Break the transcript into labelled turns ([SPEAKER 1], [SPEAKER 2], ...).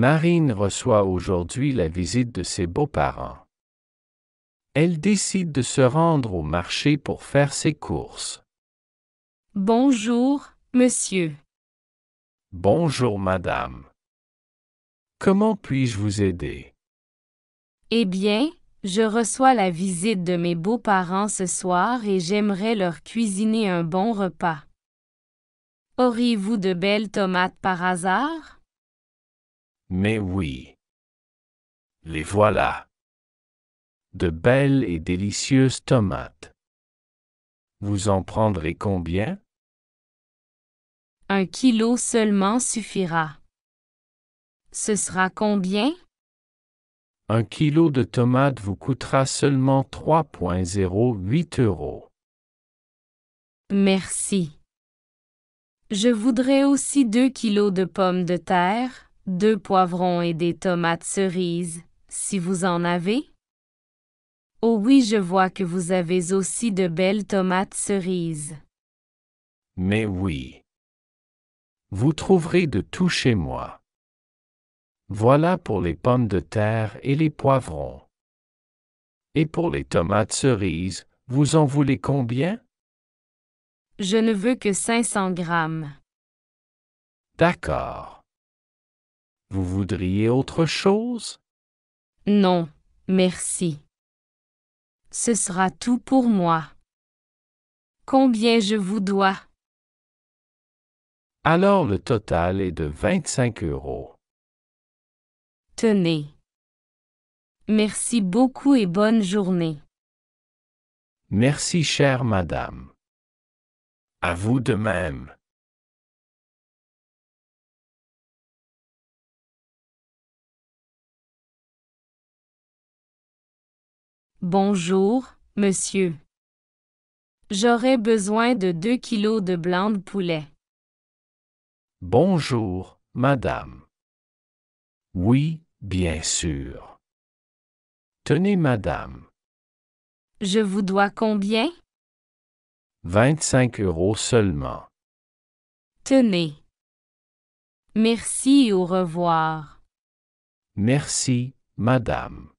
[SPEAKER 1] Marine reçoit aujourd'hui la visite de ses beaux-parents. Elle décide de se rendre au marché pour faire ses courses.
[SPEAKER 2] Bonjour, monsieur.
[SPEAKER 1] Bonjour, madame. Comment puis-je vous aider?
[SPEAKER 2] Eh bien, je reçois la visite de mes beaux-parents ce soir et j'aimerais leur cuisiner un bon repas. Auriez-vous de belles tomates par hasard?
[SPEAKER 1] Mais oui. Les voilà. De belles et délicieuses tomates. Vous en prendrez combien?
[SPEAKER 2] Un kilo seulement suffira. Ce sera combien?
[SPEAKER 1] Un kilo de tomates vous coûtera seulement 3,08 euros.
[SPEAKER 2] Merci. Je voudrais aussi deux kilos de pommes de terre deux poivrons et des tomates cerises, si vous en avez? Oh oui, je vois que vous avez aussi de belles tomates cerises.
[SPEAKER 1] Mais oui. Vous trouverez de tout chez moi. Voilà pour les pommes de terre et les poivrons. Et pour les tomates cerises, vous en voulez combien?
[SPEAKER 2] Je ne veux que 500 grammes.
[SPEAKER 1] D'accord. Vous voudriez autre chose?
[SPEAKER 2] Non, merci. Ce sera tout pour moi. Combien je vous dois?
[SPEAKER 1] Alors le total est de 25 euros.
[SPEAKER 2] Tenez. Merci beaucoup et bonne journée.
[SPEAKER 1] Merci chère madame. À vous de même.
[SPEAKER 2] Bonjour, monsieur. J'aurai besoin de deux kilos de blanc de poulet.
[SPEAKER 1] Bonjour, madame. Oui, bien sûr. Tenez, madame.
[SPEAKER 2] Je vous dois combien?
[SPEAKER 1] 25 euros seulement.
[SPEAKER 2] Tenez. Merci, au revoir.
[SPEAKER 1] Merci, madame.